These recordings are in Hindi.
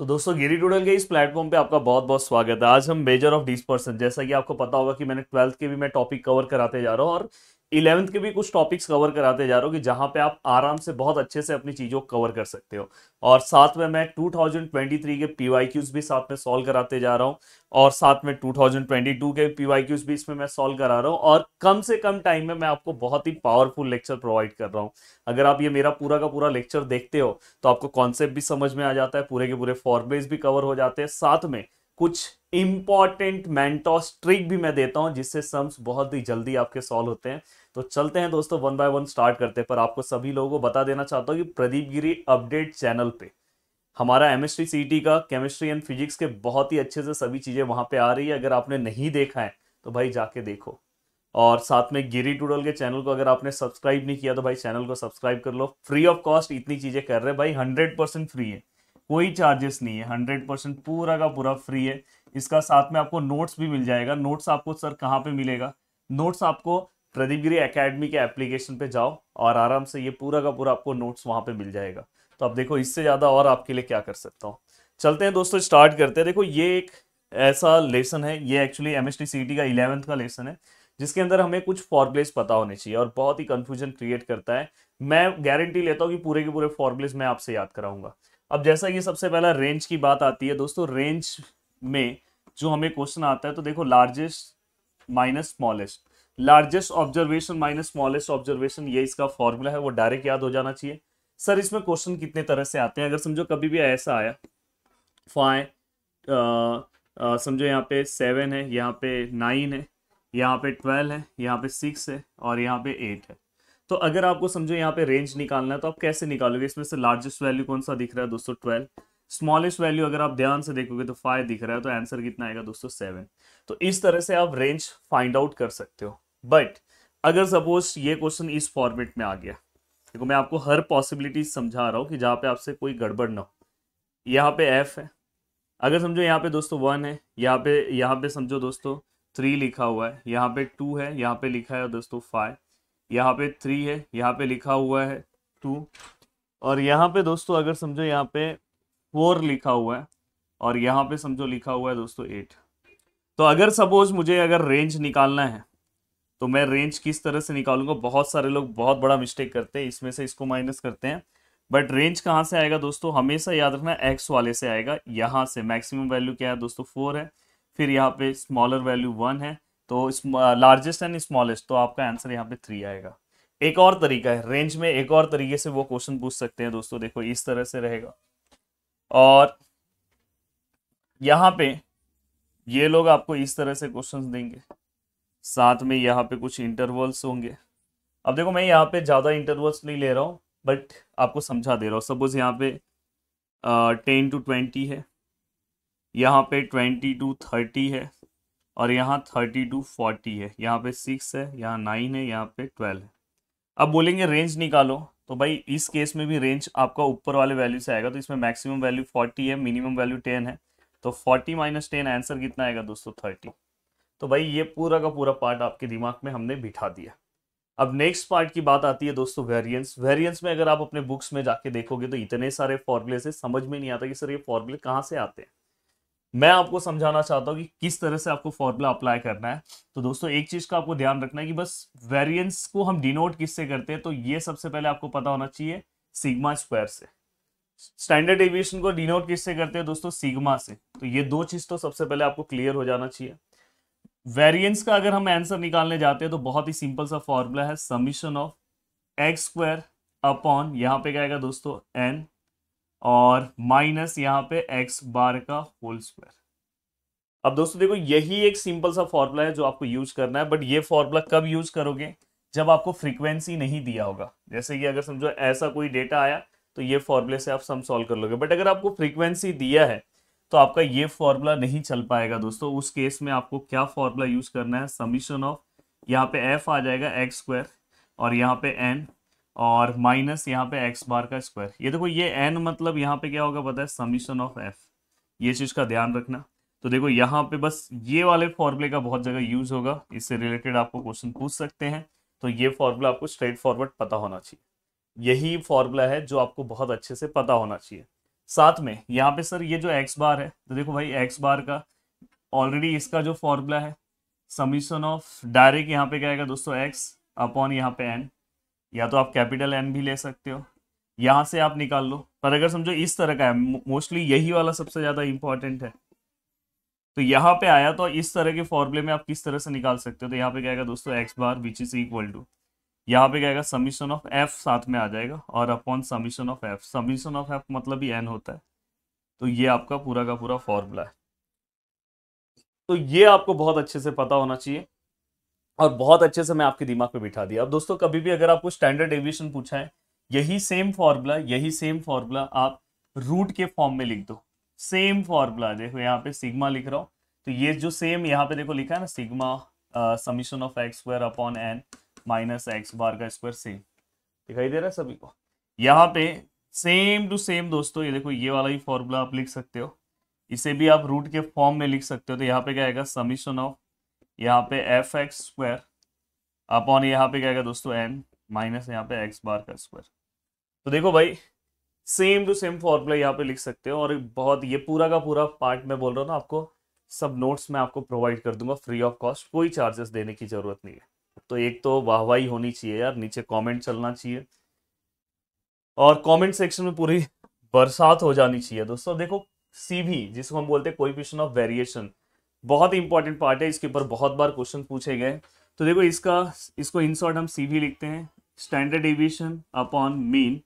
तो दोस्तों गिरी टूडल के इस प्लेटफॉर्म पे आपका बहुत बहुत स्वागत है आज हम मेजर ऑफ डिस्पर्सन पर्सन जैसा कि आपको पता होगा कि मैंने ट्वेल्थ के भी मैं टॉपिक कवर कराते जा रहा हूँ और इलेवंथ के भी कुछ टॉपिक्स कवर कराते जा रहा हूँ कि जहाँ पे आप आराम से बहुत अच्छे से अपनी चीज़ों को कवर कर सकते हो और साथ में मैं 2023 के पी भी साथ में सॉल्व कराते जा रहा हूँ और साथ में 2022 के पी भी इसमें मैं सॉल्व करा रहा हूँ और कम से कम टाइम में मैं आपको बहुत ही पावरफुल लेक्चर प्रोवाइड कर रहा हूँ अगर आप ये मेरा पूरा का पूरा लेक्चर देखते हो तो आपको कॉन्सेप्ट भी समझ में आ जाता है पूरे के पूरे फॉर्मेट्स भी कवर हो जाते हैं साथ में कुछ इंपॉर्टेंट मेंटोस ट्रिक भी मैं देता हूं जिससे सम्स बहुत ही जल्दी आपके सॉल्व होते हैं तो चलते हैं दोस्तों वन बाय वन स्टार्ट करते हैं पर आपको सभी लोगों को बता देना चाहता हूँ कि प्रदीप गिरी अपडेट चैनल पे हमारा एम सी का केमिस्ट्री एंड फिजिक्स के बहुत ही अच्छे से सभी चीज़ें वहाँ पे आ रही है अगर आपने नहीं देखा है तो भाई जाके देखो और साथ में गिरी टूडल के चैनल को अगर आपने सब्सक्राइब नहीं किया तो भाई चैनल को सब्सक्राइब कर लो फ्री ऑफ कॉस्ट इतनी चीज़ें कर रहे हैं भाई हंड्रेड परसेंट फ्री है कोई चार्जेस नहीं है हंड्रेड परसेंट पूरा का पूरा फ्री है इसका साथ में आपको नोट्स भी मिल जाएगा नोट्स आपको सर कहाँ पे मिलेगा नोट्स आपको प्रदीप गिरी अकेडमी के एप्लीकेशन पे जाओ और आराम से ये पूरा का पूरा आपको नोट्स वहाँ पे मिल जाएगा तो आप देखो इससे ज़्यादा और आपके लिए क्या कर सकता हूँ चलते हैं दोस्तों स्टार्ट करते हैं देखो ये एक ऐसा लेसन है ये एक्चुअली एम एस का इलेवंथ का लेसन है जिसके अंदर हमें कुछ फॉर्मुलेस पता होने चाहिए और बहुत ही कन्फ्यूजन क्रिएट करता है मैं गारंटी लेता हूँ कि पूरे के पूरे फॉर्मुलेस मैं आपसे याद कराऊंगा अब जैसा कि सबसे पहला रेंज की बात आती है दोस्तों रेंज में जो हमें क्वेश्चन आता है तो देखो largest minus smallest largest observation minus smallest observation ये इसका फॉर्मूला है वो डायरेक्ट याद हो जाना चाहिए सर इसमें क्वेश्चन कितने तरह से आते हैं अगर समझो कभी भी ऐसा आया फाइव समझो यहाँ पे सेवन है यहाँ पे नाइन है यहाँ पे ट्वेल्व है यहाँ पे सिक्स है और यहाँ पे एट है तो अगर आपको समझो यहाँ पे रेंज निकालना है तो आप कैसे निकालोगे इसमें से लार्जेस्ट वैल्यू कौन सा दिख रहा है दोस्तों ट्वेल्व स्मॉलेस्ट वैल्यू अगर आप ध्यान से देखोगे तो फाइव दिख रहा है तो आंसर कितना आएगा दोस्तों सेवन तो इस तरह से आप रेंज फाइंड आउट कर सकते हो बट अगर सपोज ये क्वेश्चन इस फॉर्मेट में आ गया देखो मैं आपको हर पॉसिबिलिटी समझा रहा हूँ कि जहाँ पे आपसे कोई गड़बड़ ना हो यहाँ पे एफ है अगर समझो यहाँ पे दोस्तों वन है यहाँ पे यहाँ पे समझो दोस्तों थ्री लिखा हुआ है यहाँ पे टू है यहाँ पे लिखा है दोस्तों फाइव यहाँ पे थ्री है यहाँ पे लिखा हुआ है टू और यहाँ पे दोस्तों अगर समझो यहाँ पे फोर लिखा हुआ है और यहाँ पे समझो लिखा हुआ है दोस्तों एट तो अगर सपोज मुझे अगर रेंज निकालना है तो मैं रेंज किस तरह से निकालूंगा बहुत सारे लोग बहुत बड़ा मिस्टेक करते हैं इसमें से इसको माइनस करते हैं बट रेंज कहाँ से आएगा दोस्तों हमेशा याद रखना एक्स वाले से आएगा यहाँ से मैक्सिमम वैल्यू क्या है दोस्तों फोर है फिर यहाँ पे स्मॉलर वैल्यू वन है तो लार्जेस्ट एंड स्मॉलेस्ट तो आपका आंसर यहाँ पे थ्री आएगा एक और तरीका है रेंज में एक और तरीके से वो क्वेश्चन पूछ सकते हैं दोस्तों देखो इस तरह से रहेगा और यहाँ पे ये लोग आपको इस तरह से क्वेश्चंस देंगे साथ में यहाँ पे कुछ इंटरवल्स होंगे अब देखो मैं यहाँ पे ज़्यादा इंटरवल्स नहीं ले रहा हूँ बट आपको समझा दे रहा हूँ सपोज यहाँ पे टेन टू ट्वेंटी है यहाँ पे ट्वेंटी टू थर्टी है और यहाँ थर्टी टू फोर्टी है यहाँ पे सिक्स है यहाँ नाइन है यहाँ पे ट्वेल्व है अब बोलेंगे रेंज निकालो तो भाई इस केस में भी रेंज आपका ऊपर वाले वैल्यू से आएगा तो इसमें मैक्सिमम वैल्यू फोर्टी है मिनिमम वैल्यू टेन है तो फोर्टी माइनस टेन आंसर कितना आएगा दोस्तों थर्टी तो भाई ये पूरा का पूरा पार्ट आपके दिमाग में हमने बिठा दिया अब नेक्स्ट पार्ट की बात आती है दोस्तों वेरिएंस वेरिएंस में अगर आप अपने बुक्स में जाके देखोगे तो इतने सारे फॉर्मुले से समझ में नहीं आता कि सर ये फॉर्मुले कहाँ से आते हैं मैं आपको समझाना चाहता हूँ कि किस तरह से आपको फॉर्मूला अप्लाई करना है तो दोस्तों एक चीज़ का आपको ध्यान रखना है कि बस वेरियंस को हम डिनोट किससे करते हैं तो ये सबसे पहले आपको पता होना चाहिए सिग्मा स्क्वायर से स्टैंडर्ड एविएशन को डिनोट किससे करते हैं दोस्तों सिग्मा से तो ये दो चीज़ तो सबसे पहले आपको क्लियर हो जाना चाहिए वेरिएंस का अगर हम आंसर निकालने जाते हैं तो बहुत ही सिंपल सा फॉर्मूला है summation of x square upon यहाँ पे क्या आएगा दोस्तों एन और माइनस यहाँ पे एक्स बार का होल स्क्वायर अब दोस्तों देखो यही एक सिंपल सा फॉर्मूला है जो आपको यूज करना है बट ये फॉर्मूला कब यूज करोगे जब आपको फ्रीक्वेंसी नहीं दिया होगा जैसे कि अगर समझो ऐसा कोई डेटा आया तो ये फॉर्मूले से आप सम सॉल्व कर लोगे बट अगर आपको फ्रीक्वेंसी दिया है तो आपका ये फॉर्मूला नहीं चल पाएगा दोस्तों उस केस में आपको क्या फॉर्मूला यूज करना है समीशन ऑफ यहाँ पे एफ आ जाएगा एक्स स्क्वायर और यहाँ पे एन और माइनस यहाँ पे एक्स बार का स्क्वायर ये देखो ये एन मतलब यहाँ पे क्या होगा पता है समीशन ऑफ एफ ये चीज का ध्यान रखना तो देखो यहाँ पे बस ये वाले फॉर्मूले का बहुत जगह यूज होगा इससे रिलेटेड आपको क्वेश्चन पूछ सकते हैं तो ये फॉर्मूला आपको स्ट्रेट फॉरवर्ड पता होना चाहिए यही फॉर्मूला है जो आपको बहुत अच्छे से पता होना चाहिए साथ में यहाँ पे सर ये जो एक्स बार है तो देखो भाई एक्स बार का ऑलरेडी इसका जो फॉर्मूला है समीशन ऑफ डायरेक्ट यहाँ पे क्या आएगा दोस्तों एक्स अपॉन यहाँ पे एन या तो आप कैपिटल एन भी ले सकते हो यहाँ से आप निकाल लो पर अगर समझो इस तरह का है मोस्टली यही वाला सबसे ज़्यादा इंपॉर्टेंट है तो यहाँ पे आया तो इस तरह के फॉर्मूले में आप किस तरह से निकाल सकते हो तो यहाँ पे क्या आएगा दोस्तों x bar which is equal to यहाँ पे क्या समीशन ऑफ एफ साथ में आ जाएगा और upon summation of f summation of f मतलब ही एन होता है तो ये आपका पूरा का पूरा फॉर्मूला है तो ये आपको बहुत अच्छे से पता होना चाहिए और बहुत अच्छे से मैं आपके दिमाग पे बिठा दिया अब दोस्तों कभी भी अगर आपको स्टैंडर्ड एविएशन पूछा है यही सेम फॉर्मूला यही सेम फॉर्मूला आप रूट के फॉर्म में लिख दो सेम फॉर्मूला देखो यहाँ पे सिग्मा लिख रहा हूँ तो ये जो सेम यहाँ पे देखो लिखा है ना sigma summation of x square upon n minus x bar का स्क्वायर सेम दिखाई दे रहा है सभी को यहाँ पे सेम टू सेम दोस्तों ये देखो ये वाला ही फॉर्मूला आप लिख सकते हो इसे भी आप रूट के फॉर्म में लिख सकते हो तो यहाँ पे क्या आएगा समीशन ऑफ यहाँ पे एफ एक्स स्क्वायर अपॉन यहाँ पे क्या आएगा दोस्तों एन माइनस यहाँ पे एक्स बार का स्क्वायर तो देखो भाई सेम टू सेम फॉर्मूला यहाँ पे लिख सकते हो और बहुत ये पूरा का पूरा पार्ट मैं बोल रहा हूँ ना आपको सब नोट्स मैं आपको प्रोवाइड कर दूंगा फ्री ऑफ कॉस्ट कोई चार्जेस देने की जरूरत नहीं है तो एक तो वाहवाही होनी चाहिए यार नीचे कमेंट चलना चाहिए और कमेंट सेक्शन में पूरी बरसात हो जानी चाहिए दोस्तों देखो सीवी जिसको हम बोलते हैं कोई ऑफ वेरिएशन बहुत ही इंपॉर्टेंट पार्ट है इसके ऊपर बहुत बार क्वेश्चन पूछे गए तो देखो इसका इसको इन शॉर्ट हम सीवी लिखते हैं standard deviation upon mean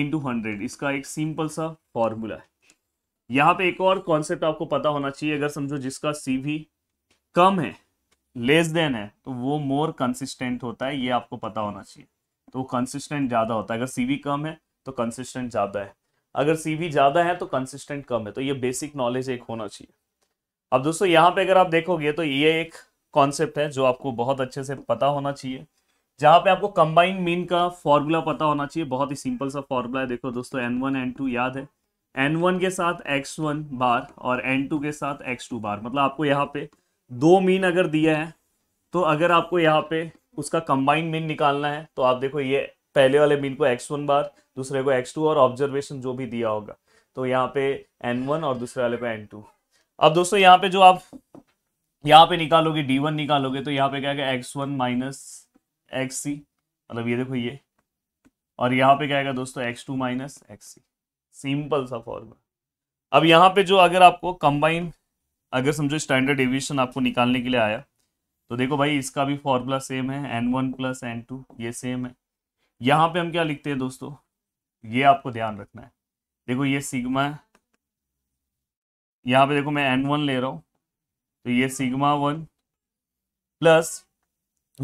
into hundred इसका एक सिंपल सा फॉर्मूला है यहाँ पे एक और कॉन्सेप्ट आपको पता होना चाहिए अगर समझो जिसका सीवी कम है लेस देन है तो वो मोर कंसिस्टेंट होता है ये आपको पता होना चाहिए तो वो कंसिस्टेंट ज़्यादा होता है अगर सी कम है तो कंसिस्टेंट ज़्यादा है अगर सी ज़्यादा है तो कंसिस्टेंट कम है तो ये बेसिक नॉलेज एक होना चाहिए अब दोस्तों यहाँ पे अगर आप देखोगे तो ये एक कॉन्सेप्ट है जो आपको बहुत अच्छे से पता होना चाहिए जहाँ पे आपको कंबाइन मीन का फॉर्मूला पता होना चाहिए बहुत ही सिंपल सा फॉर्मूला है देखो दोस्तों एन वन एन टू याद है एन वन के साथ एक्स वन बार और एन टू के साथ एक्स टू बार मतलब आपको यहाँ पे दो मीन अगर दिया है तो अगर आपको यहाँ पे उसका कंबाइन मीन निकालना है तो आप देखो ये पहले वाले मीन को एक्स वन बार दूसरे को एक्स टू और ऑब्जर्वेशन जो भी दिया होगा तो यहाँ पे एन वन और दूसरे वाले पे एन टू अब दोस्तों यहाँ पे जो आप यहाँ पे निकालोगे डी वन निकालोगे तो यहाँ पे क्या x one minus x c मतलब ये देखो ये और यहाँ पे क्या दोस्तों x two minus x c simple सा फॉर्मूला अब यहाँ पे जो अगर आपको कंबाइन अगर समझो स्टैंडर्ड डेविएशन आपको निकालने के लिए आया तो देखो भाई इसका भी फॉर्मूला सेम है n one plus n two ये सेम है यहाँ पे हम क्या लिखते हैं दोस्तों ये आपको ध्यान रखना है देखो ये सिग्मा है यहाँ पे देखो मैं एन वन ले रहा हूँ तो ये सिग्मा वन प्लस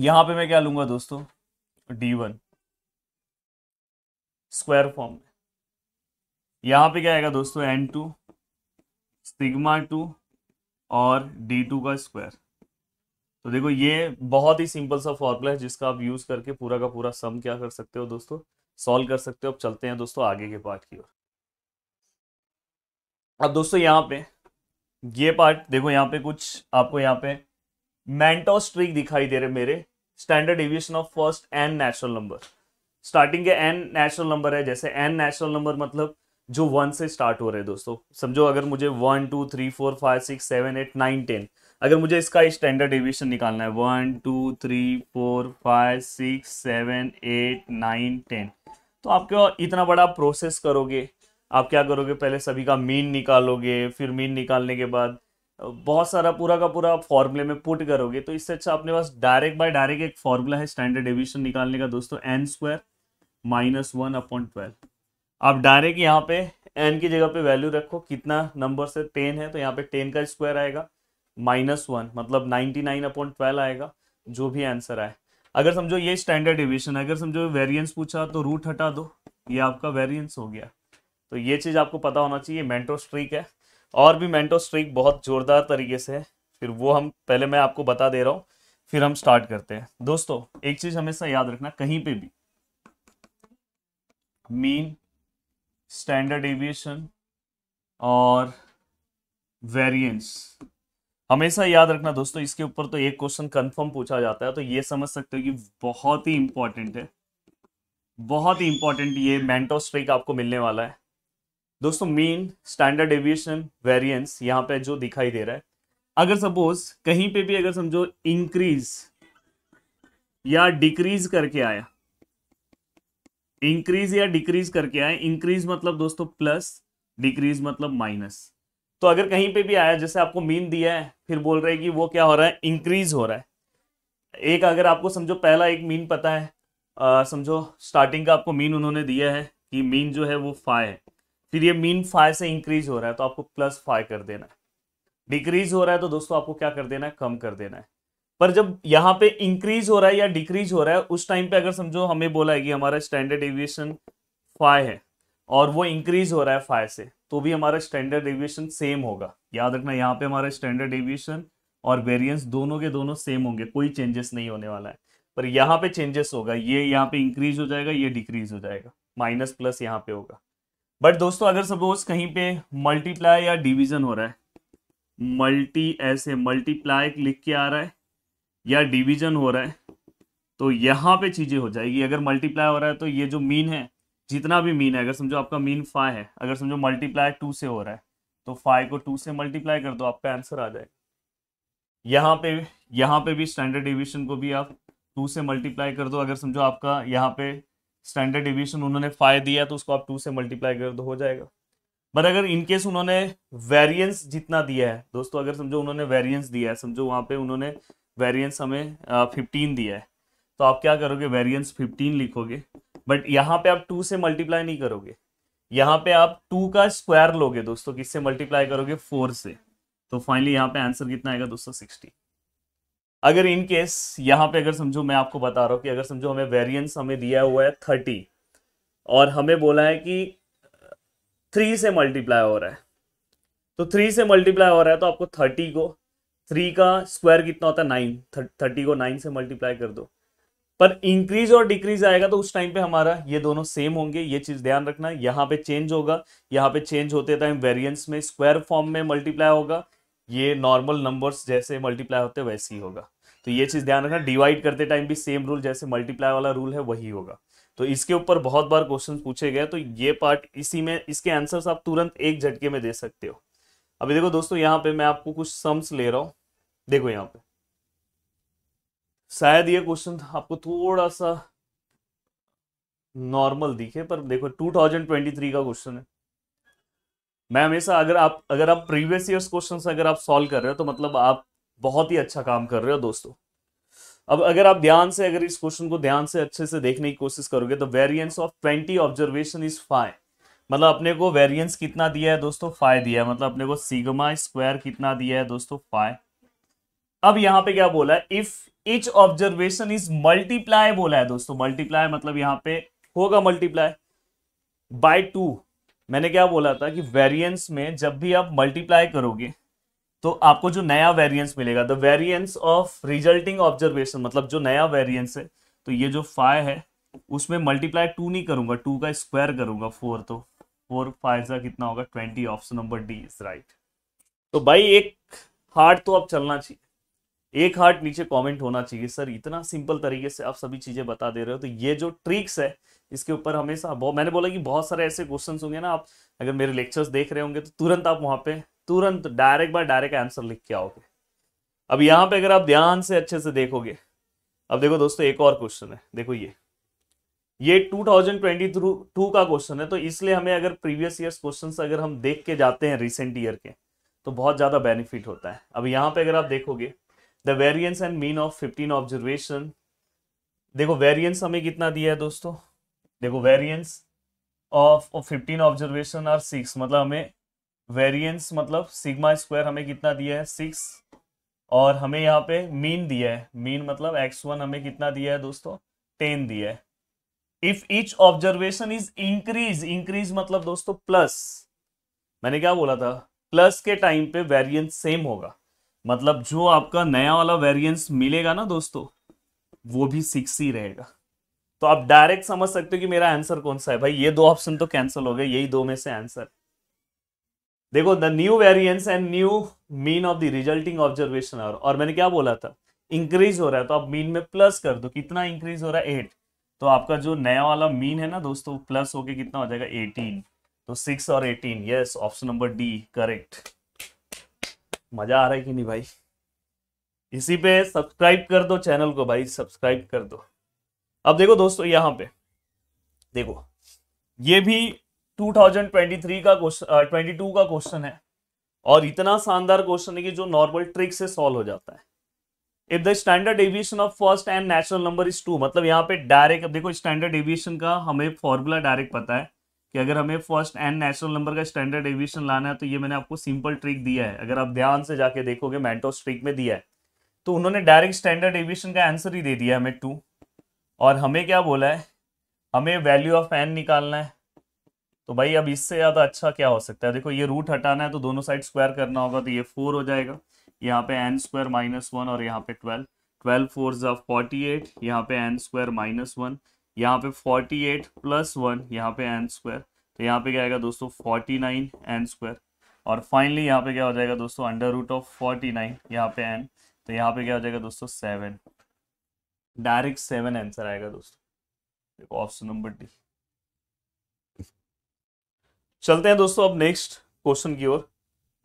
यहाँ पे मैं क्या लूंगा दोस्तों डी वन स्क्वायर फॉर्म में यहाँ पे क्या आएगा दोस्तों एन टू सिग्मा टू और डी टू का स्क्वायर तो देखो ये बहुत ही सिंपल सा फॉर्मूला है जिसका आप यूज करके पूरा का पूरा सम क्या कर सकते हो दोस्तों सॉल्व कर सकते हो अब चलते हैं दोस्तों आगे के पार्ट की ओर अब दोस्तों यहाँ पे ये पार्ट देखो यहाँ पे कुछ आपको यहाँ पे मैंटो ट्रिक दिखाई दे रहे मेरे standard deviation of first n natural number starting के एन नेचुरल नंबर है जैसे एन नेचुरल नंबर मतलब जो वन से स्टार्ट हो रहे हैं दोस्तों समझो अगर मुझे one two three four five six seven eight nine ten अगर मुझे इसका स्टैंडर्ड एविएशन निकालना है one two three four five six seven eight nine ten तो आपका इतना बड़ा प्रोसेस करोगे आप क्या करोगे पहले सभी का मीन निकालोगे फिर मीन निकालने के बाद बहुत सारा पूरा का पूरा फॉर्मूले में पुट करोगे तो इससे अच्छा अपने पास डायरेक्ट बाय डायरेक्ट एक फॉर्मूला है स्टैंडर्ड एविएशन निकालने का दोस्तों n square minus one upon twelve आप डायरेक्ट यहाँ पे एन की जगह पे वैल्यू रखो कितना नंबर से टेन है तो यहाँ पे टेन का स्क्वायर आएगा माइनस वन मतलब नाइनटी नाइन अपॉइंट ट्वेल्व आएगा जो भी आंसर आए अगर समझो ये स्टैंडर्ड डिविजन अगर समझो वेरियंस पूछा तो रूट हटा दो ये आपका वेरियंस हो गया तो ये चीज़ आपको पता होना चाहिए मेंटोस ट्रिक है और भी मेंटोस ट्रिक बहुत ज़ोरदार तरीके से है फिर वो हम पहले मैं आपको बता दे रहा हूँ फिर हम स्टार्ट करते हैं दोस्तों एक चीज़ हमेशा याद रखना कहीं पे भी मीन स्टैंडर्ड एविएशन और वेरिएंस हमेशा याद रखना दोस्तों इसके ऊपर तो एक क्वेश्चन कंफर्म पूछा जाता है तो ये समझ सकते हो कि बहुत ही इंपॉर्टेंट है बहुत ही इंपॉर्टेंट ये मेंटोस ट्रिक आपको मिलने वाला है दोस्तों मीन स्टैंडर्ड एविएशन वेरिएंस यहाँ पे जो दिखाई दे रहा है अगर सपोज कहीं पे भी अगर समझो इंक्रीज या डिक्रीज करके आया इंक्रीज या डिक्रीज करके आए इंक्रीज मतलब दोस्तों प्लस डिक्रीज मतलब माइनस तो अगर कहीं पे भी आया जैसे आपको मीन दिया है फिर बोल रहे हैं कि वो क्या हो रहा है इंक्रीज हो रहा है एक अगर आपको समझो पहला एक मीन पता है आ, समझो स्टार्टिंग का आपको मीन उन्होंने दिया है कि मीन जो है वो फाइव है फिर ये मीन फाइव से इंक्रीज हो रहा है तो आपको प्लस फाइव कर देना है डिक्रीज हो रहा है तो दोस्तों आपको क्या कर देना है कम कर देना है पर जब यहाँ पे इंक्रीज हो रहा है या डिक्रीज हो रहा है उस टाइम पे अगर समझो हमें बोला है कि हमारा स्टैंडर्ड एविएशन फाइव है और वो इंक्रीज हो रहा है फाइव से तो भी हमारा स्टैंडर्ड एविएशन सेम होगा याद रखना यहाँ पे हमारा स्टैंडर्ड एविएशन और वेरियंस दोनों के दोनों सेम होंगे कोई चेंजेस नहीं होने वाला है पर यहाँ पे चेंजेस होगा ये यहाँ पे इंक्रीज हो जाएगा ये डिक्रीज हो जाएगा माइनस प्लस यहाँ पे होगा बट दोस्तों अगर सपोज कहीं पे मल्टीप्लाई या डिवीजन हो रहा है मल्टी ऐसे मल्टीप्लाई लिख के आ रहा है या डिवीजन हो रहा है तो यहाँ पे चीज़ें हो जाएगी अगर मल्टीप्लाई हो रहा है तो ये जो मीन है जितना भी मीन है अगर समझो आपका मीन फाइव है अगर समझो मल्टीप्लाई टू से हो रहा है तो फाइव को टू से मल्टीप्लाई कर दो आपका आंसर आ जाएगा यहाँ पे यहाँ पे भी स्टैंडर्ड डिविजन को भी आप टू से मल्टीप्लाई कर दो अगर समझो आपका यहाँ पे स्टैंडर्ड डिविजन उन्होंने फाइव दिया तो उसको आप टू से मल्टीप्लाई कर दो हो जाएगा बट अगर इनकेस उन्होंने वेरियंस जितना दिया है दोस्तों अगर समझो उन्होंने वेरियंस दिया है समझो वहाँ पे उन्होंने वेरिएंस हमें फिफ्टीन दिया है तो आप क्या करोगे वेरिएंस फिफ्टीन लिखोगे बट यहाँ पे आप टू से मल्टीप्लाई नहीं करोगे यहाँ पे आप टू का स्क्वायर लोगे दोस्तों किससे मल्टीप्लाई करोगे फोर से तो फाइनली यहाँ पे आंसर कितना आएगा दोस्तों सिक्सटी अगर इन केस यहाँ पे अगर समझो मैं आपको बता रहा हूँ कि अगर समझो हमें वेरियंस हमें दिया हुआ है थर्टी और हमें बोला है कि थ्री से मल्टीप्लाई हो रहा है तो थ्री से मल्टीप्लाई हो रहा है तो आपको थर्टी को थ्री का स्क्वायर कितना होता है नाइन थर्टी को नाइन से मल्टीप्लाई कर दो पर इंक्रीज और डिक्रीज आएगा तो उस टाइम पे हमारा ये दोनों सेम होंगे ये चीज ध्यान रखना यहाँ पे चेंज होगा यहाँ पे चेंज होते टाइम वेरिएंस में स्क्वायर फॉर्म में मल्टीप्लाई होगा ये नॉर्मल नंबर्स जैसे मल्टीप्लाई होते वैसे ही होगा तो ये चीज ध्यान रखना डिवाइड करते टाइम भी सेम रूल जैसे मल्टीप्लाई वाला रूल है वही होगा तो इसके ऊपर बहुत बार क्वेश्चन पूछे गए तो ये पार्ट इसी में इसके आंसर्स आप तुरंत एक झटके में दे सकते हो अभी देखो दोस्तों यहाँ पे मैं आपको कुछ सम्स ले रहा हूँ देखो यहाँ पे शायद ये क्वेश्चन आपको थोड़ा सा नॉर्मल दिखे पर देखो 2023 का क्वेश्चन है मैं हमेशा अगर आप अगर आप प्रीवियस ईयर क्वेश्चन अगर आप सॉल्व कर रहे हो तो मतलब आप बहुत ही अच्छा काम कर रहे हो दोस्तों अब अगर आप ध्यान से अगर इस क्वेश्चन को ध्यान से अच्छे से देखने की कोशिश करोगे तो variance of twenty observation is five मतलब अपने को वेरिएंस कितना दिया है दोस्तों फाइव दिया है मतलब अपने को सिग्मा स्क्वायर कितना दिया है दोस्तों फाइव अब यहाँ पे क्या बोला है if each observation is multiply बोला है दोस्तों मल्टीप्लाई मतलब यहां पे होगा मल्टीप्लाई बाय टू मैंने क्या बोला था कि वेरिएंस में जब भी आप मल्टीप्लाई करोगे तो आपको जो नया वेरियंस मिलेगा the variance of resulting observation मतलब जो नया वेरियंस है तो ये जो फाइव है उसमें मल्टीप्लाई टू नहीं करूंगा टू का स्क्वायर करूंगा फोर तो फोर फाइव सा कितना होगा twenty option number D is right तो भाई एक हार्ट तो अब चलना चाहिए एक हार्ट नीचे कमेंट होना चाहिए सर इतना सिंपल तरीके से आप सभी चीजें बता दे रहे हो तो ये जो ट्रिक्स है इसके ऊपर हमेशा मैंने बोला कि बहुत सारे ऐसे क्वेश्चंस होंगे ना आप अगर मेरे लेक्चर्स देख रहे होंगे तो तुरंत आप वहां पे तुरंत डायरेक्ट बाय डायरेक्ट आंसर लिख के आओगे अब यहाँ पे अगर आप ध्यान से अच्छे से देखोगे अब देखो दोस्तों एक और क्वेश्चन है देखो ये ये 2022 का क्वेश्चन है तो इसलिए हमें अगर प्रीवियस ईयर क्वेश्चन अगर हम देख के जाते हैं रिसेंट ईयर के तो बहुत ज़्यादा बेनिफिट होता है अब यहाँ पे अगर आप देखोगे the variance and mean of 15 observation देखो वेरियंस हमें कितना दिया है दोस्तों देखो variance of fifteen observation are six मतलब हमें वेरियंस मतलब सिग्मा स्क्वायर हमें कितना दिया है सिक्स और हमें यहाँ पे मीन दिया है मीन मतलब एक्स वन हमें कितना दिया है दोस्तों टेन दिया है if each observation is increase increase मतलब दोस्तों प्लस मैंने क्या बोला था प्लस के टाइम पे वेरिएंस सेम होगा मतलब जो आपका नया वाला वेरिएंस मिलेगा ना दोस्तों वो भी सिक्स ही रहेगा तो आप डायरेक्ट समझ सकते हो कि मेरा आंसर कौन सा है भाई ये दो ऑप्शन तो कैंसिल हो गए यही दो में से आंसर देखो the new variance and new mean of the resulting observation और मैंने क्या बोला था इंक्रीज हो रहा है तो आप मीन में प्लस कर दो कितना इंक्रीज हो रहा है एट तो आपका जो नया वाला मीन है ना दोस्तों प्लस होके कितना हो जाएगा एटीन तो सिक्स और eighteen yes option number D correct मजा आ रहा है कि नहीं भाई इसी पे सब्सक्राइब कर दो चैनल को भाई सब्सक्राइब कर दो अब देखो दोस्तों यहां पे देखो ये भी 2023 का क्वेश्चन 22 का क्वेश्चन है और इतना शानदार क्वेश्चन है कि जो नॉर्मल ट्रिक से सॉल्व हो जाता है if the standard deviation of first n natural number is two मतलब यहाँ पे डायरेक्ट अब देखो स्टैंडर्ड एविएशन का हमें फॉर्मूला डायरेक्ट पता है कि अगर हमें फर्स्ट एंड नेचुरल नंबर का स्टैंडर्ड एविएशन लाना है तो ये मैंने आपको सिंपल ट्रिक दिया है अगर आप ध्यान से जाके देखोगे मेंटोस ट्रिक में दिया है तो उन्होंने डायरेक्ट स्टैंडर्ड एविएशन का आंसर ही दे दिया हमें टू और हमें क्या बोला है हमें वैल्यू ऑफ एन निकालना है तो भाई अब इससे ज़्यादा अच्छा क्या हो सकता है देखो ये रूट हटाना है तो दोनों साइड स्क्वायर करना होगा तो ये फोर हो जाएगा यहाँ पे एन स्क्वायर माइनस वन और यहाँ पे ट्वेल्व ट्वेल्व फोर ज़ा फोर्टी एट यहाँ पे एन स्क्वायर माइनस वन यहाँ पे फोर्टी एट प्लस वन यहाँ पे एन स्क्वायर तो यहाँ पे क्या आएगा दोस्तों फोर्टी नाइन एन स्क्वायर और फाइनली यहाँ पे क्या हो जाएगा दोस्तों under root of forty nine यहाँ पे एन तो यहाँ पे क्या हो जाएगा दोस्तों सेवन डायरेक्ट सेवन आंसर आएगा दोस्तों देखो ऑप्शन नंबर डी चलते हैं दोस्तों अब नेक्स्ट क्वेश्चन की ओर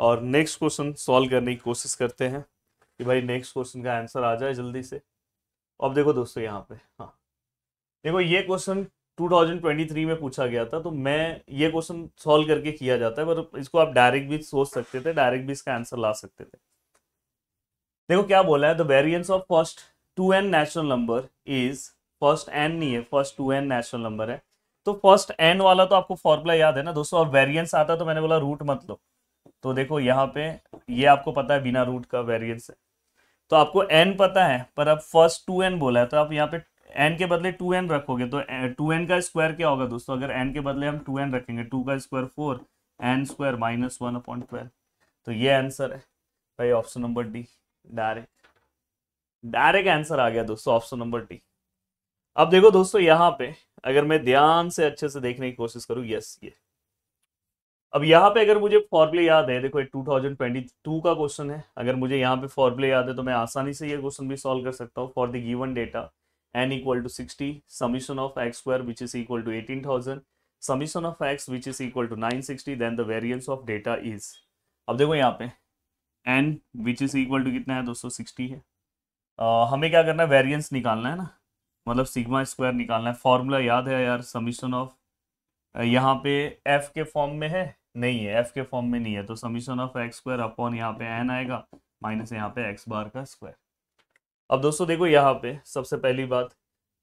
और नेक्स्ट क्वेश्चन सॉल्व करने की कोशिश करते हैं कि भाई नेक्स्ट क्वेश्चन का आंसर आ जाए जल्दी से अब देखो दोस्तों यहाँ पे हाँ देखो ये क्वेश्चन 2023 में पूछा गया था तो मैं ये क्वेश्चन सॉल्व करके किया जाता है पर इसको आप डायरेक्ट भी सोच सकते थे डायरेक्ट भी इसका आंसर ला सकते थे देखो क्या बोला है the variance of first two n natural number is first n नहीं है first two n natural number है तो फर्स्ट एन वाला तो आपको फॉर्मूला याद है ना दोस्तों और वेरियंस आता तो मैंने बोला रूट मत लो तो देखो यहाँ पे ये आपको पता है बिना रूट का वेरियंस है तो आपको एन पता है पर अब फर्स्ट टू एन बोला है तो आप यहाँ पे एन के बदले टू एन रखोगे तो टू एन का स्क्वायर क्या होगा दोस्तों अगर एन के बदले हम टू एन रखेंगे टू का square four n square minus one upon twelve तो ये आंसर है भाई option number D direct direct answer आ गया दोस्तों ऑप्शन नंबर डी अब देखो दोस्तों यहाँ पे अगर मैं ध्यान से अच्छे से देखने की कोशिश करूँ यस ये अब यहाँ पे अगर मुझे फॉर्मुले याद है देखो टू थाउजेंड ट्वेंटी टू का क्वेश्चन है अगर मुझे यहाँ पे फॉर्मुले याद है तो मैं आसानी से ये क्वेश्चन भी सॉल्व कर सकता हूँ for the given data n equal to sixty summation of x square which is equal to eighteen thousand summation of x which is equal to nine sixty then the variance of data is अब देखो यहाँ पे n which is equal to कितना है दोस्तों सिक्सटी है uh, हमें क्या करना है वेरियंस निकालना है ना मतलब सिग्मा स्क्वायर निकालना है फॉर्मूला याद है यार समीशन ऑफ यहाँ पे एफ के फॉर्म में है नहीं है एफ के फॉर्म में नहीं है तो summation of x square upon यहाँ पे एन आएगा माइनस यहाँ पे एक्स बार का स्क्वायर अब दोस्तों देखो यहाँ पे सबसे पहली बात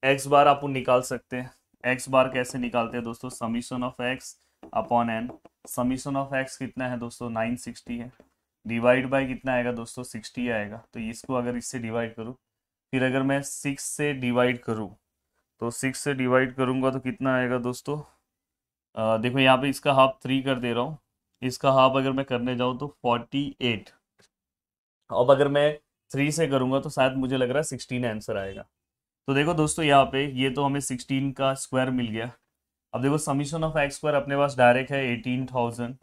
एक्स बार आप निकाल सकते हैं एक्स बार कैसे निकालते हैं दोस्तों summation of x upon n summation of x कितना है दोस्तों नाइन सिक्सटी है डिवाइड बाई कितना आएगा दोस्तों सिक्सटी आएगा तो इसको अगर इससे डिवाइड करूँ फिर अगर मैं सिक्स से डिवाइड करूँ तो सिक्स से डिवाइड करूंगा तो कितना आएगा दोस्तों देखो यहाँ पे इसका हाफ थ्री कर दे रहा हूँ इसका हाफ अगर मैं करने जाऊँ तो फोर्टी एट अब अगर मैं थ्री से करूँगा तो शायद मुझे लग रहा है सिक्सटीन आंसर आएगा तो देखो दोस्तों यहाँ पे ये तो हमें सिक्सटीन का स्क्वायर मिल गया अब देखो समीशन ऑफ एक्स स्क्वायर अपने पास डायरेक्ट है एटीन थाउजेंड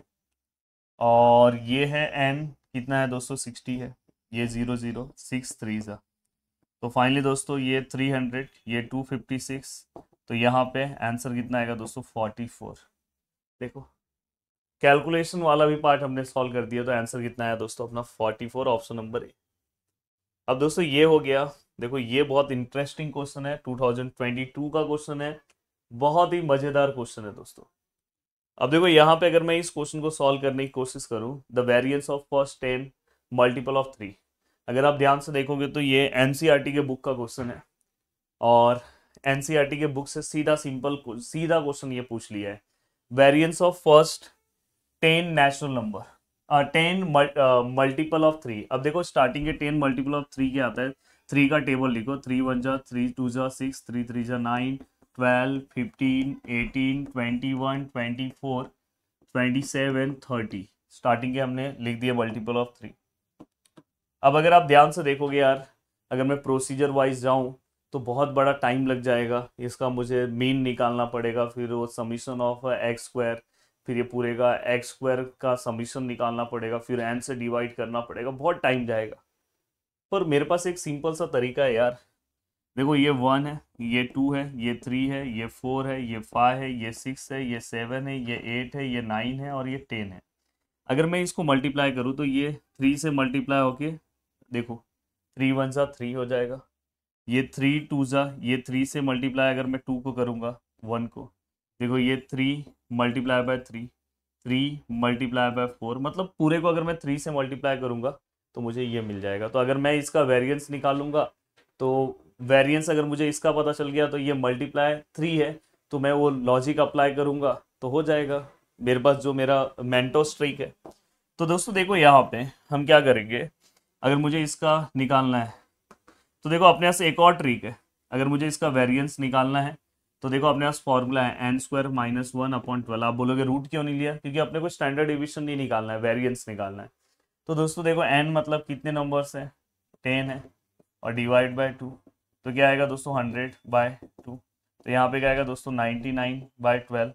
और ये है एन कितना है दोस्तों सिक्सटी है ये ज़ीरो ज़ीरो सिक्स थ्री सा तो फाइनली दोस्तों ये थ्री हंड्रेड ये टू फिफ्टी सिक्स तो यहाँ पे आंसर कितना आएगा दोस्तों फोर्टी फोर देखो कैलकुलेशन वाला भी पार्ट हमने सॉल्व कर दिया तो आंसर कितना आया दोस्तों अपना forty four option number A अब दोस्तों ये हो गया देखो ये बहुत इंटरेस्टिंग क्वेश्चन है टू थाउजेंड ट्वेंटी टू का क्वेश्चन है बहुत ही मजेदार क्वेश्चन है दोस्तों अब देखो यहाँ पे अगर मैं इस क्वेश्चन को सॉल्व करने की कोशिश करूँ the variance of first ten multiple of three अगर आप ध्यान से देखोगे तो ये एनसीईआरटी e के बुक का क्वेश्चन है और एनसीईआरटी के बुक से सीधा सिंपल सीधा क्वेश्चन ये पूछ लिया है variance of first ten natural number ten multiple of three अब देखो स्टार्टिंग के टेन मल्टीपल ऑफ थ्री क्या आता है थ्री का टेबल लिखो थ्री वन जा थ्री टू जा सिक्स थ्री थ्री जा nine twelve fifteen eighteen twenty one twenty four twenty seven thirty starting के हमने लिख दिया मल्टीपल ऑफ थ्री अब अगर आप ध्यान से देखोगे यार अगर मैं प्रोसीजर वाइज जाऊँ तो बहुत बड़ा टाइम लग जाएगा इसका मुझे मीन निकालना पड़ेगा फिर वो समीशन ऑफ एक्स स्क्वायर फिर ये पूरे का एक्स स्क्वायर का समीशन निकालना पड़ेगा फिर एन से डिवाइड करना पड़ेगा बहुत टाइम जाएगा पर मेरे पास एक सिंपल सा तरीका है यार देखो ये वन है ये टू है ये थ्री है ये फोर है ये फाइव है ये सिक्स है ये सेवन है ये एट है ये नाइन है और ये टेन है अगर मैं इसको मल्टीप्लाई करूँ तो ये थ्री से मल्टीप्लाई होके देखो थ्री वन सा थ्री हो जाएगा ये थ्री टू ज़ा ये थ्री से मल्टीप्लाई अगर मैं टू को करूँगा वन को देखो ये three multiply by three three multiply by four मतलब पूरे को अगर मैं थ्री से मल्टीप्लाई करूँगा तो मुझे ये मिल जाएगा तो अगर मैं इसका वेरियंस निकालूंगा तो वेरियंस अगर मुझे इसका पता चल गया तो ये मल्टीप्लाई थ्री है तो मैं वो लॉजिक अप्लाई करूँगा तो हो जाएगा मेरे पास जो मेरा मेंटो ट्रिक है तो दोस्तों देखो यहाँ पे हम क्या करेंगे अगर मुझे इसका निकालना है तो देखो अपने पास एक और ट्रिक है अगर मुझे इसका वेरियंस निकालना है तो देखो अपने पास फॉर्मूला है n square minus one upon twelve आप बोलोगे रूट क्यों नहीं लिया क्योंकि अपने को स्टैंडर्ड डिविजन नहीं निकालना है वेरियंस निकालना है तो दोस्तों देखो एन मतलब कितने नंबर्स है टेन है और डिवाइड बाय टू तो क्या आएगा दोस्तों हंड्रेड बाय टू तो यहाँ पे क्या आएगा दोस्तों नाइन्टी नाइन बाय ट्वेल्व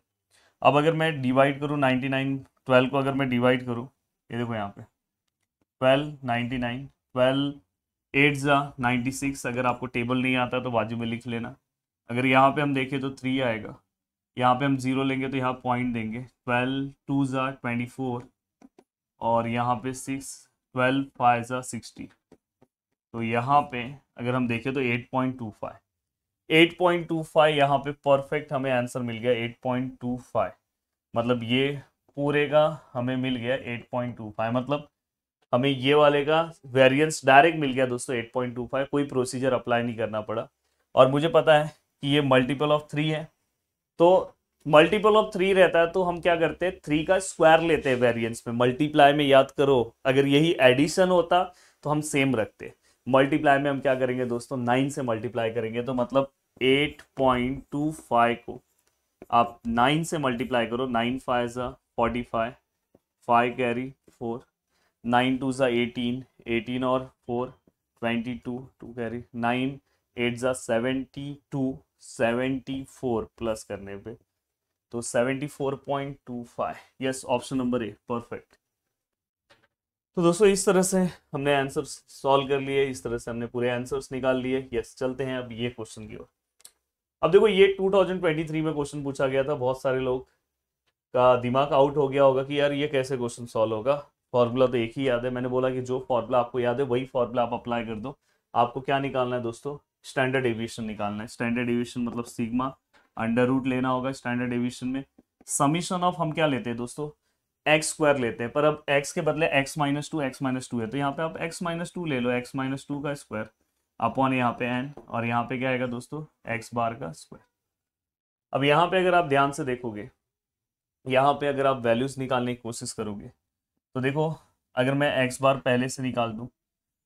अब अगर मैं डिवाइड करूँ नाइन्टी नाइन ट्वेल्व को अगर मैं डिवाइड करूँ ये देखो यहाँ पे twelve ninety nine twelve eight ज़ा नाइन्टी सिक्स अगर आपको टेबल नहीं आता तो बाजू में लिख लेना अगर यहाँ पे हम देखें तो थ्री आएगा यहाँ पे हम ज़ीरो लेंगे तो यहाँ पॉइंट देंगे ट्वेल्व टू ज़ा ट्वेंटी फोर और यहाँ पे सिक्स ट्वेल्व फाइव ज़ा सिक्सटी तो यहाँ पे अगर हम देखें तो eight point two five eight point two five यहाँ पे परफेक्ट हमें आंसर मिल गया एट पॉइंट टू फाइव मतलब ये पूरे का हमें मिल गया एट पॉइंट टू फाइव मतलब हमें ये वाले का वेरिएंस डायरेक्ट मिल गया दोस्तों 8.25 कोई प्रोसीजर अप्लाई नहीं करना पड़ा और मुझे पता है कि ये मल्टीपल ऑफ थ्री है तो मल्टीपल ऑफ थ्री रहता है तो हम क्या करते हैं थ्री का स्क्वायर लेते हैं वेरिएंस में मल्टीप्लाई में याद करो अगर यही एडिशन होता तो हम सेम रखते मल्टीप्लाई में हम क्या करेंगे दोस्तों नाइन से मल्टीप्लाई करेंगे तो मतलब एट पॉइंट टू फाइव को आप नाइन से मल्टीप्लाई करो nine five forty five five carry four nine two ज़ा एटीन एटीन और फोर ट्वेंटी टू टू कह रही नाइन एट ज़ा seventy two seventy four plus करने पे तो seventy four point two five yes option number A perfect तो दोस्तों इस तरह से हमने आंसर्स सॉल्व कर लिए इस तरह से हमने पूरे आंसर्स निकाल लिए यस चलते हैं अब ये क्वेश्चन की ओर अब देखो ये 2023 में क्वेश्चन पूछा गया था बहुत सारे लोग का दिमाग आउट हो गया होगा कि यार ये कैसे क्वेश्चन सॉल्व होगा फार्मूला तो एक ही याद है मैंने बोला कि जो फार्मूला आपको याद है वही फार्मूला आप अप्लाई कर दो आपको क्या निकालना है दोस्तों स्टैंडर्ड एविएशन निकालना है स्टैंडर्ड एविएशन मतलब सिग्मा अंडर रूट लेना होगा स्टैंडर्ड एविएशन में समीशन ऑफ हम क्या लेते हैं दोस्तों एक्स स्क्वायर लेते हैं पर अब एक्स के बदले x minus two x minus two है तो यहाँ पे आप एक्स माइनस टू ले लो एक्स माइनस टू का स्क्वायर अपॉन यहाँ पे एन और यहाँ पे क्या आएगा दोस्तों एक्स बार का स्क्वायर अब यहाँ पे अगर आप ध्यान से देखोगे यहाँ पे अगर आप वैल्यूज निकालने की कोशिश करोगे तो देखो अगर मैं एक्स बार पहले से निकाल दूँ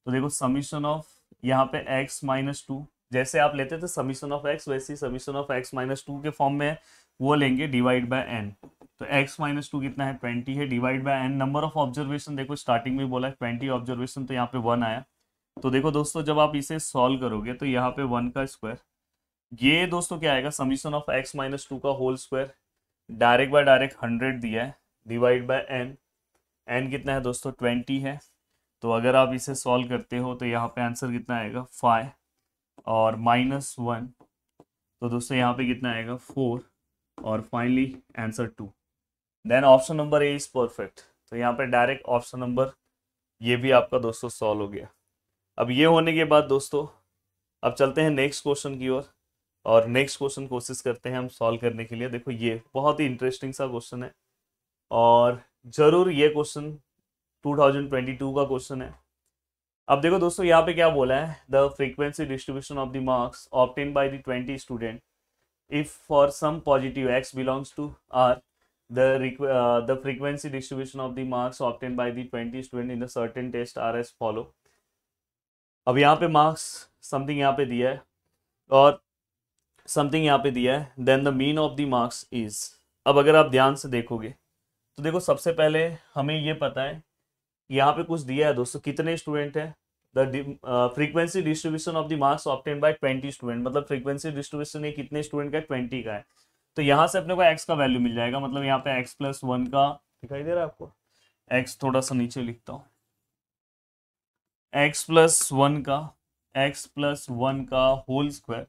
तो देखो समीशन ऑफ यहाँ पे एक्स माइनस टू जैसे आप लेते थे समीशन ऑफ एक्स वैसे ही summation of x minus two के फॉर्म में वो लेंगे डिवाइड बाय एन तो x माइनस टू कितना है ट्वेंटी है divide by n number of observation देखो स्टार्टिंग में बोला है ट्वेंटी ऑब्जर्वेशन तो यहाँ पे वन आया तो देखो दोस्तों जब आप इसे सॉल्व करोगे तो यहाँ पे वन का स्क्वायर ये दोस्तों क्या आएगा summation of x minus two का whole square direct by direct hundred दिया है डिवाइड बाय एन एन कितना है दोस्तों ट्वेंटी है तो अगर आप इसे सॉल्व करते हो तो यहाँ पे आंसर कितना आएगा फाइव और माइनस वन तो दोस्तों यहाँ पे कितना आएगा फोर और finally answer two then option number A is perfect तो यहाँ पे डायरेक्ट ऑप्शन नंबर ये भी आपका दोस्तों सॉल्व हो गया अब ये होने के बाद दोस्तों अब चलते हैं नेक्स्ट क्वेश्चन की ओर और नेक्स्ट क्वेश्चन कोशिश करते हैं हम सॉल्व करने के लिए देखो ये बहुत ही इंटरेस्टिंग सा क्वेश्चन है और जरूर ये क्वेश्चन 2022 का क्वेश्चन है अब देखो दोस्तों यहाँ पे क्या बोला है the frequency distribution of the marks obtain by the 20 student if for some positive x belongs to are the the frequency distribution of the marks obtain by the 20 student in a certain test are as follow अब यहाँ पे मार्क्स समथिंग यहाँ पे दिया है और समथिंग यहाँ पे दिया है then the mean of the marks is अब अगर आप ध्यान से देखोगे तो देखो सबसे पहले हमें ये पता है यहाँ पे कुछ दिया है दोस्तों कितने स्टूडेंट uh, मतलब है the frequency distribution of the marks obtain by twenty student मतलब फ्रीक्वेंसी डिस्ट्रीब्यूशन ये कितने स्टूडेंट का ट्वेंटी का है तो यहाँ से अपने को एक्स का वैल्यू मिल जाएगा मतलब यहाँ पे एक्स प्लस वन का दिखाई दे रहा है आपको एक्स थोड़ा सा नीचे लिखता हूँ एक्स प्लस वन का एक्स प्लस वन का होल स्क्वायर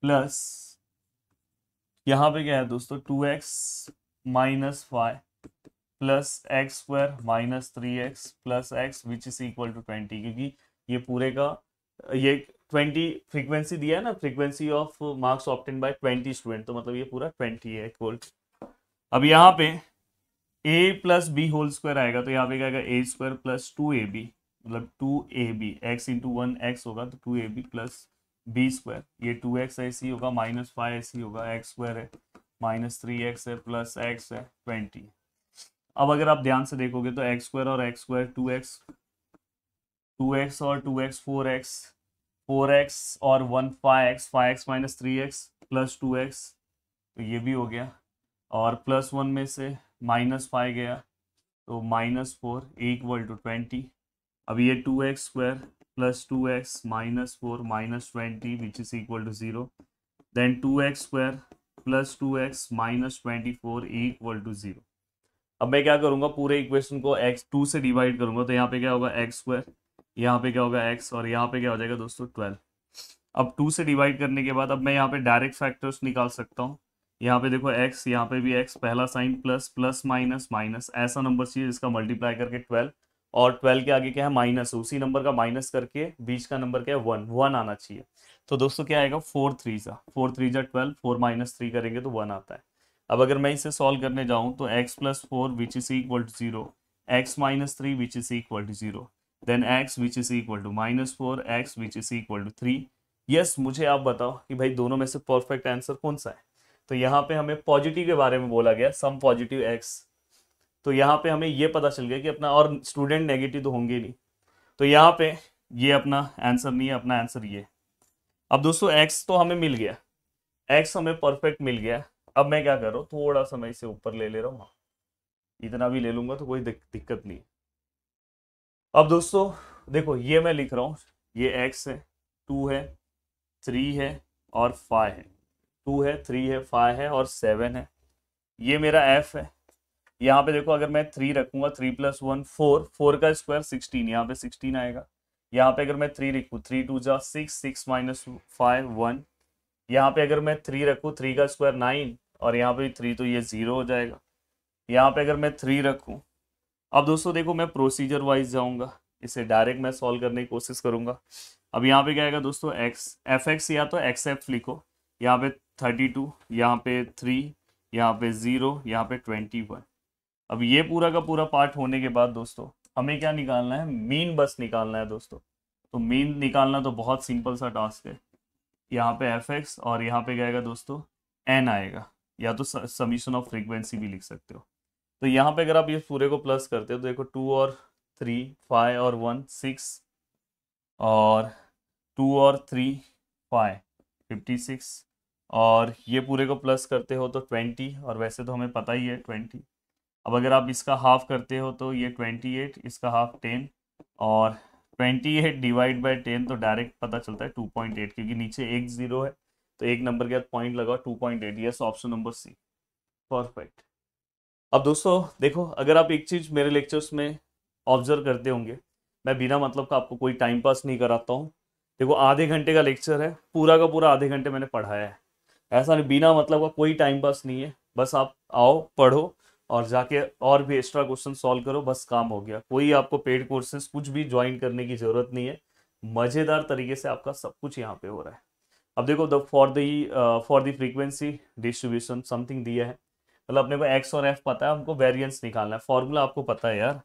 प्लस यहाँ पे क्या है दोस्तों two x minus five plus x square minus three x plus x which is equal to twenty क्योंकि ये पूरे का ये ट्वेंटी फ्रीक्वेंसी दिया है ना frequency of marks obtain by twenty student तो मतलब ये पूरा ट्वेंटी है इक्वल अब यहाँ पे a plus b whole square आएगा तो यहाँ पे क्या a square plus two a b मतलब two a b x into one x होगा तो two a b plus b square ये टू एक्स ऐसी होगा माइनस फाइव ऐसी होगा एक्स स्क्वायर है माइनस थ्री एक्स है प्लस एक्स है ट्वेंटी अब अगर आप ध्यान से देखोगे तो एक्स स्क्वायर और x square two x to x और two x four x four x और one five x five x minus three x plus two x तो ये भी हो गया और प्लस वन में से माइनस फाइव गया तो minus four equal to twenty अब ये two x square plus two x minus four minus twenty which is equal to zero then two x square plus two x minus twenty four equal to zero अब मैं क्या करूंगा पूरे इक्वेशन को एक्स टू से डिवाइड करूंगा तो यहाँ पे क्या होगा एक्स स्क्वायर यहाँ पे क्या होगा एक्स और यहाँ पे क्या हो जाएगा दोस्तों ट्वेल्व अब टू से डिवाइड करने के बाद अब मैं यहाँ पे डायरेक्ट फैक्टर्स निकाल सकता हूँ यहाँ पे देखो एक्स यहाँ पे भी एक्स पहला sign plus plus minus minus ऐसा नंबर चाहिए जिसका मल्टीप्लाई करके ट्वेल्व और ट्वेल्व के आगे क्या है माइनस उसी नंबर का माइनस करके बीच का नंबर क्या है वन वन आना चाहिए तो दोस्तों क्या आएगा फोर थ्री जा फोर थ्री जा ट्वेल्व फोर माइनस थ्री करेंगे तो वन आता है अब अगर मैं इसे सॉल्व करने जाऊं तो x plus four which is equal to zero x minus three which is equal to zero then x which is equal to minus four x which is equal to three yes मुझे आप बताओ कि भाई दोनों में से परफेक्ट आंसर कौन सा है तो यहाँ पे हमें पॉजिटिव के बारे में बोला गया सम पॉजिटिव एक्स तो यहाँ पे हमें ये पता चल गया कि अपना और स्टूडेंट नेगेटिव तो होंगे नहीं तो यहाँ पे ये अपना आंसर नहीं है अपना आंसर ये अब दोस्तों एक्स तो हमें मिल गया एक्स हमें परफेक्ट मिल गया अब मैं क्या कर रहा हूँ थोड़ा सा मैं इसे ऊपर ले ले रहा हूँ हाँ। इतना भी ले लूंगा तो कोई दिक्कत नहीं अब दोस्तों देखो ये मैं लिख रहा हूँ ये एक्स है टू है थ्री है और फाइव है टू है थ्री है फाइव है और सेवन है ये मेरा एफ है यहाँ पे देखो अगर मैं थ्री रखूंगा three plus one four four का स्क्वायर सिक्सटीन यहाँ पे सिक्सटीन आएगा यहाँ पे अगर मैं थ्री लिखूँ थ्री टू जा six six minus five one यहाँ पे अगर मैं थ्री रखूँ थ्री का स्क्वायर नाइन और यहाँ पे थ्री तो ये ज़ीरो हो जाएगा यहाँ पे अगर मैं थ्री रखूँ अब दोस्तों देखो मैं प्रोसीजर वाइज जाऊँगा इसे डायरेक्ट मैं सॉल्व करने की कोशिश करूँगा अब यहाँ पे क्या आएगा दोस्तों एक्स एफ एक्स या तो एक्स एफ लिखो यहाँ पे थर्टी टू यहाँ पे थ्री यहाँ पे ज़ीरो यहाँ पे ट्वेंटी वन अब ये पूरा का पूरा पार्ट होने के बाद दोस्तों हमें क्या निकालना है मीन बस निकालना है दोस्तों तो मीन निकालना तो बहुत सिंपल सा टास्क है यहाँ पे एफ एक्स और यहाँ पे क्या आएगा दोस्तों एन आएगा या तो समीशन ऑफ फ्रीक्वेंसी भी लिख सकते हो तो यहाँ पे अगर आप ये पूरे को प्लस करते हो तो देखो टू और थ्री फाइव और वन सिक्स और टू और थ्री फाइव फिफ्टी सिक्स और ये पूरे को प्लस करते हो तो ट्वेंटी और वैसे तो हमें पता ही है ट्वेंटी अब अगर आप इसका हाफ करते हो तो ये ट्वेंटी एट इसका हाफ टेन और twenty eight divide by ten तो डायरेक्ट पता चलता है टू पॉइंट एट क्योंकि नीचे एक ज़ीरो है तो एक नंबर के बाद पॉइंट लगा two point eight yes option number C perfect अब दोस्तों देखो अगर आप एक चीज़ मेरे लेक्चर्स में ऑब्जर्व करते होंगे मैं बिना मतलब का आपको कोई टाइम पास नहीं कराता हूँ देखो आधे घंटे का लेक्चर है पूरा का पूरा आधे घंटे मैंने पढ़ाया है ऐसा नहीं बिना मतलब का कोई टाइम पास नहीं है बस आप आओ पढ़ो और जाके और भी एक्स्ट्रा क्वेश्चन सॉल्व करो बस काम हो गया कोई आपको पेड कोर्सेस कुछ भी ज्वाइन करने की ज़रूरत नहीं है मज़ेदार तरीके से आपका सब कुछ यहाँ पे हो रहा है अब देखो the for the for the frequency distribution something दिया है मतलब अपने को एक्स और एफ पता है हमको वेरियंस निकालना है फॉर्मूला आपको पता है यार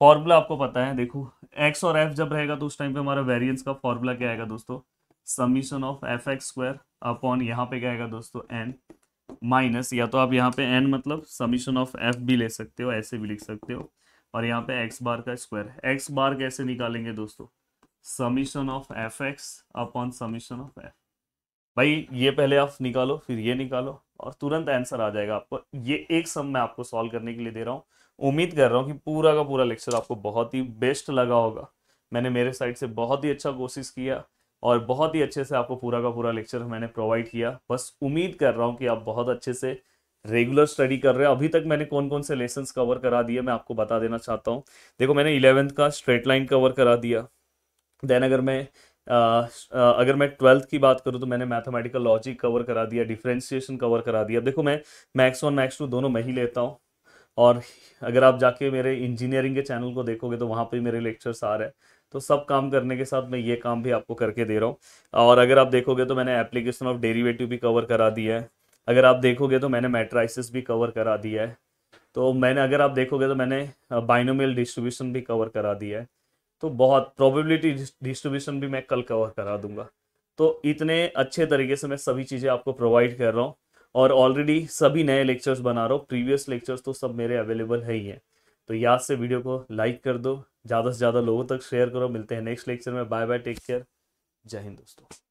फॉर्मूला आपको पता है देखो एक्स और एफ जब रहेगा तो उस टाइम पे हमारा वेरियंस का फॉर्मूला क्या आएगा दोस्तों summation of f x square upon यहाँ पे क्या आएगा दोस्तों एन माइनस या तो आप यहाँ पे एन मतलब समीशन ऑफ एफ भी ले सकते हो ऐसे भी लिख सकते हो और यहाँ पे एक्स बार का स्क्वायर एक्स बार कैसे निकालेंगे दोस्तों summation of f x upon summation of f भाई ये पहले आप निकालो फिर ये निकालो और तुरंत आंसर आ जाएगा आपको ये एक सम मैं आपको सॉल्व करने के लिए दे रहा हूँ उम्मीद कर रहा हूँ कि पूरा का पूरा लेक्चर आपको बहुत ही बेस्ट लगा होगा मैंने मेरे साइड से बहुत ही अच्छा कोशिश किया और बहुत ही अच्छे से आपको पूरा का पूरा लेक्चर मैंने प्रोवाइड किया बस उम्मीद कर रहा हूँ कि आप बहुत अच्छे से रेगुलर स्टडी कर रहे हैं अभी तक मैंने कौन कौन से लेसन कवर करा दिए मैं आपको बता देना चाहता हूँ देखो मैंने इलेवेंथ का स्ट्रेट लाइन कवर करा दिया देन अगर मैं अगर मैं ट्वेल्थ की बात करूँ तो मैंने मैथमेटिकल लॉजिक कवर करा दिया डिफ्रेंशिएशन कवर करा दिया देखो मैं मैक्स वन मैक्स टू दोनों मैं ही लेता हूँ और अगर आप जाके मेरे इंजीनियरिंग के चैनल को देखोगे तो वहाँ पर मेरे लेक्चर्स आ रहे हैं तो सब काम करने के साथ मैं ये काम भी आपको करके दे रहा हूँ और अगर आप देखोगे तो मैंने एप्लीकेशन ऑफ डेरिवेटिव भी कवर करा दिया है अगर आप देखोगे तो मैंने मेट्राइसिस भी कवर करा दिया है तो मैंने अगर आप देखोगे तो मैंने बाइनोमियल डिस्ट्रीब्यूशन भी कवर करा दिया है तो बहुत प्रोबेबिलिटी डिस्ट्रीब्यूशन भी मैं कल कवर करा दूंगा तो इतने अच्छे तरीके से मैं सभी चीज़ें आपको प्रोवाइड कर रहा हूँ और ऑलरेडी सभी नए लेक्चर्स बना रहा हूँ प्रीवियस लेक्चर्स तो सब मेरे अवेलेबल है ही हैं तो याद से वीडियो को लाइक कर दो ज़्यादा से ज़्यादा लोगों तक शेयर करो मिलते हैं नेक्स्ट लेक्चर में बाय बाय टेक केयर जय हिंद दोस्तों